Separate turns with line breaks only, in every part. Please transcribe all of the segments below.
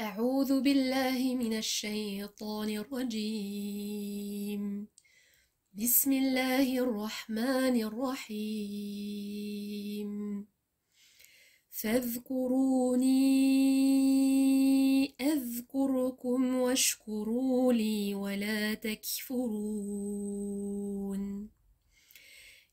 أعوذ بالله من الشيطان الرجيم بسم الله الرحمن الرحيم فاذكروني أذكركم واشكروا لي ولا تكفرون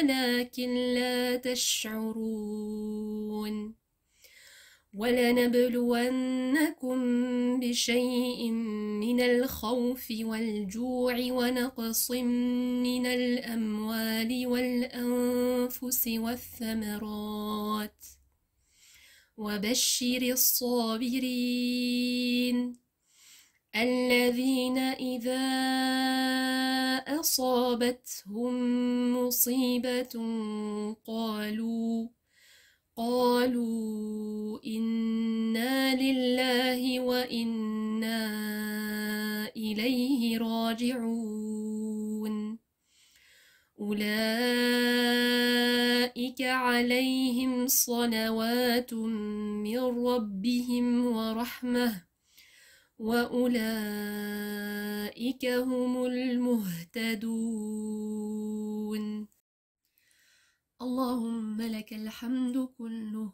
ولكن لا تشعرون ولنبلونكم بشيء من الخوف والجوع ونقص من الأموال والأنفس والثمرات وبشر الصابرين الذين إذا أصابتهم مصيبة قالوا قالوا إنا لله وإنا إليه راجعون أولئك عليهم صلوات من ربهم ورحمه واولئك هم المهتدون اللهم لك الحمد كله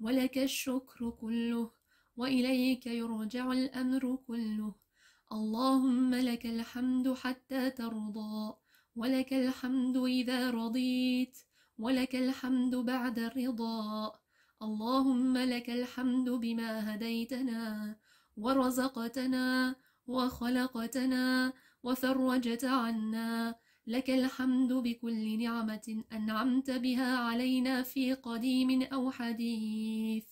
ولك الشكر كله واليك يرجع الامر كله اللهم لك الحمد حتى ترضى ولك الحمد اذا رضيت ولك الحمد بعد الرضا اللهم لك الحمد بما هديتنا ورزقتنا وخلقتنا وفرجت عنا لك الحمد بكل نعمة أنعمت بها علينا في قديم أو حديث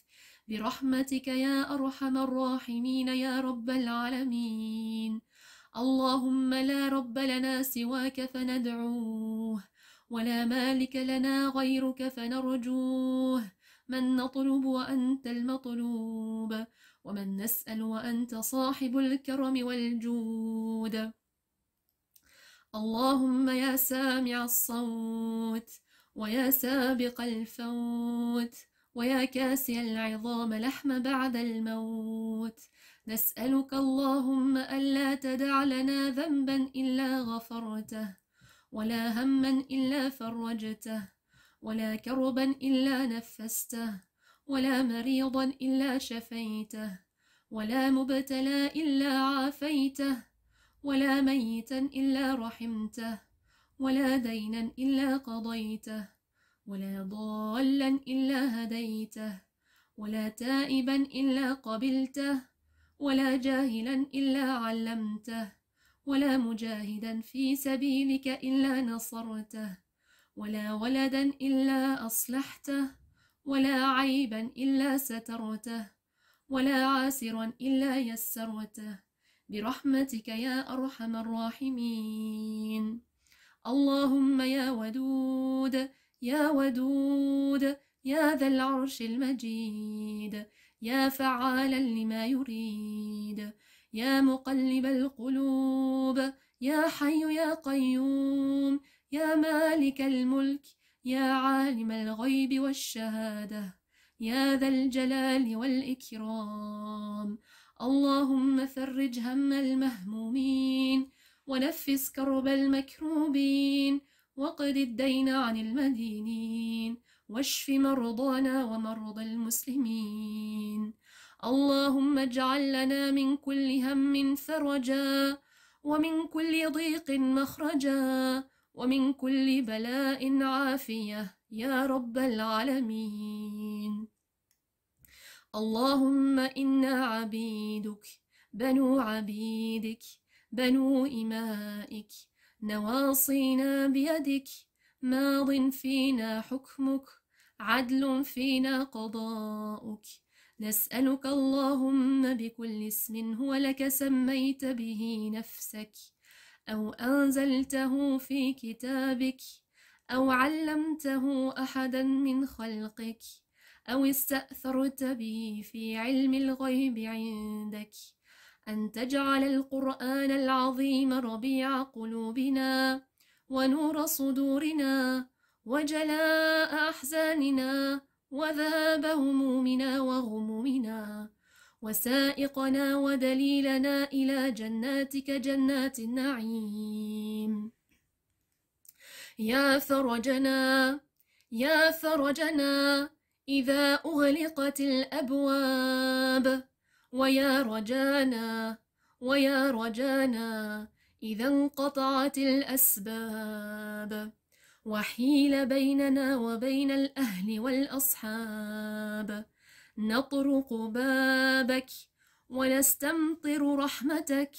برحمتك يا أرحم الراحمين يا رب العالمين اللهم لا رب لنا سواك فندعوه ولا مالك لنا غيرك فنرجوه من نطلب وأنت المطلوب ومن نسأل وأنت صاحب الكرم والجود اللهم يا سامع الصوت ويا سابق الفوت ويا كاسي العظام لحم بعد الموت نسألك اللهم ألا تدع لنا ذنبا إلا غفرته ولا هما إلا فرجته ولا كربا إلا نفسته ولا مريضا إلا شفيته ولا مبتلى إلا عافيته ولا ميتا إلا رحمته ولا دينا إلا قضيته ولا ضالا إلا هديته ولا تائبا إلا قبلته ولا جاهلا إلا علمته ولا مجاهدا في سبيلك إلا نصرته ولا ولدا إلا أصلحته ولا عيبا إلا سترته ولا عاسرا إلا يسرته برحمتك يا أرحم الراحمين اللهم يا ودود يا ودود يا ذا العرش المجيد يا فعالا لما يريد يا مقلب القلوب يا حي يا قيوم يا مالك الملك يا عالم الغيب والشهادة يا ذا الجلال والإكرام اللهم فرج هم المهمومين ونفس كرب المكروبين وقد الدين عن المدينين واشف مرضانا ومرضى المسلمين اللهم اجعل لنا من كل هم فرجا ومن كل ضيق مخرجا ومن كل بلاء عافية يا رب العالمين اللهم إنا عبيدك بنو عبيدك بنو إمائك نواصينا بيدك ماض فينا حكمك عدل فينا قضاؤك نسألك اللهم بكل اسم هو لك سميت به نفسك أو أنزلته في كتابك أو علمته أحدا من خلقك أو استأثرت به في علم الغيب عندك أن تجعل القرآن العظيم ربيع قلوبنا ونور صدورنا وجلاء أحزاننا وذهاب همومنا وغمومنا وسائقنا ودليلنا إلى جناتك جنات النعيم يا فرجنا يا فرجنا إذا أغلقت الأبواب ويا رجانا ويا رجانا إذا انقطعت الأسباب وحيل بيننا وبين الأهل والأصحاب نطرق بابك ونستمطر رحمتك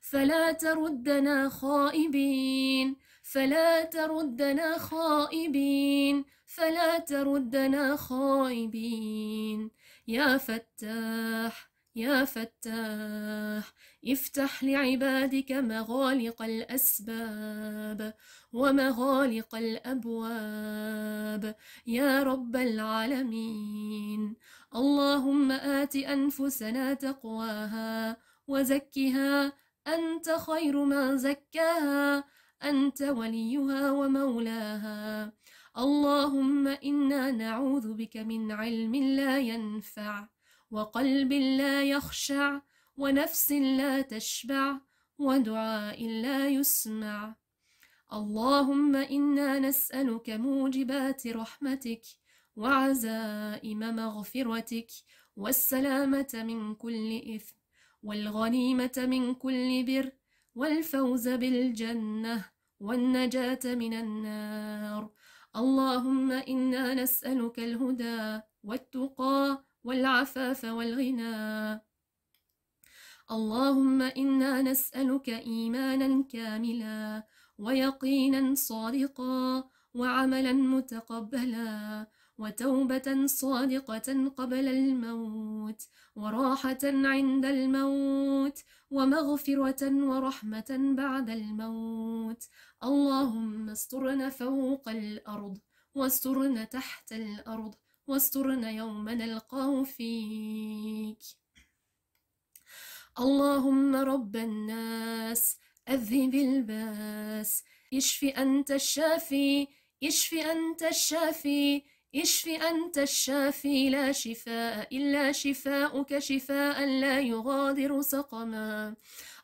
فلا تردنا خائبين فلا تردنا خائبين فلا تردنا خائبين يا فتاح يا فتاح افتح لعبادك مغالق الاسباب ومغالق الابواب يا رب العالمين اللهم آت أنفسنا تقواها وزكها أنت خير من زكاها أنت وليها ومولاها اللهم إنا نعوذ بك من علم لا ينفع وقلب لا يخشع ونفس لا تشبع ودعاء لا يسمع اللهم إنا نسألك موجبات رحمتك وعزائم مغفرتك والسلامة من كل إثم والغنيمة من كل بر والفوز بالجنة والنجاة من النار اللهم إنا نسألك الهدى والتقى والعفاف والغنى اللهم إنا نسألك إيمانا كاملا ويقينا صادقا وعملا متقبلا وتوبة صادقة قبل الموت وراحة عند الموت ومغفرة ورحمة بعد الموت اللهم استرنا فوق الأرض واسترنا تحت الأرض واسترنا يوم نلقاه فيك اللهم رب الناس أذهب الباس اشف أنت الشافي اشف أنت الشافي اشف أنت الشافي لا شفاء إلا شفاءك شفاء لا يغادر سقما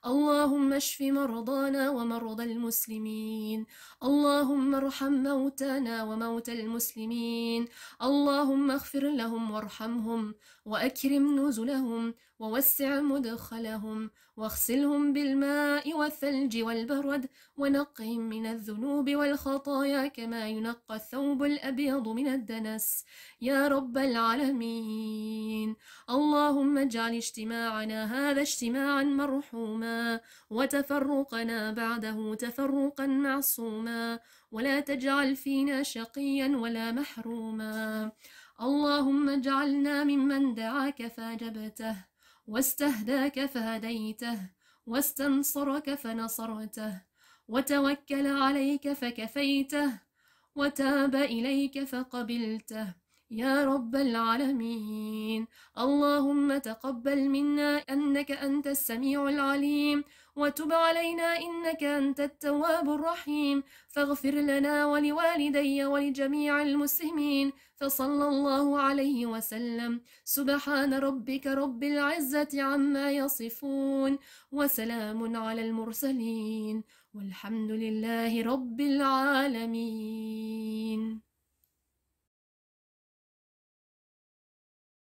اللهم اشف مرضانا ومرضى المسلمين اللهم ارحم موتانا وموتى المسلمين اللهم اغفر لهم وارحمهم وأكرم نزلهم ووسع مدخلهم واغسلهم بالماء والثلج والبرد ونقهم من الذنوب والخطايا كما ينقى الثوب الأبيض من الدنس يا رب العالمين اللهم اجعل اجتماعنا هذا اجتماعا مرحوما وتفرقنا بعده تفرقا معصوما ولا تجعل فينا شقيا ولا محروما اللهم اجعلنا ممن دعاك فاجبته واستهداك فهديته واستنصرك فنصرته وتوكل عليك فكفيته وتاب إليك فقبلته يا رب العالمين اللهم تقبل منا انك انت السميع العليم وتب علينا انك انت التواب الرحيم فاغفر لنا ولوالدي ولجميع المسلمين فصلى الله عليه وسلم سبحان ربك رب العزه عما يصفون وسلام على المرسلين والحمد لله رب العالمين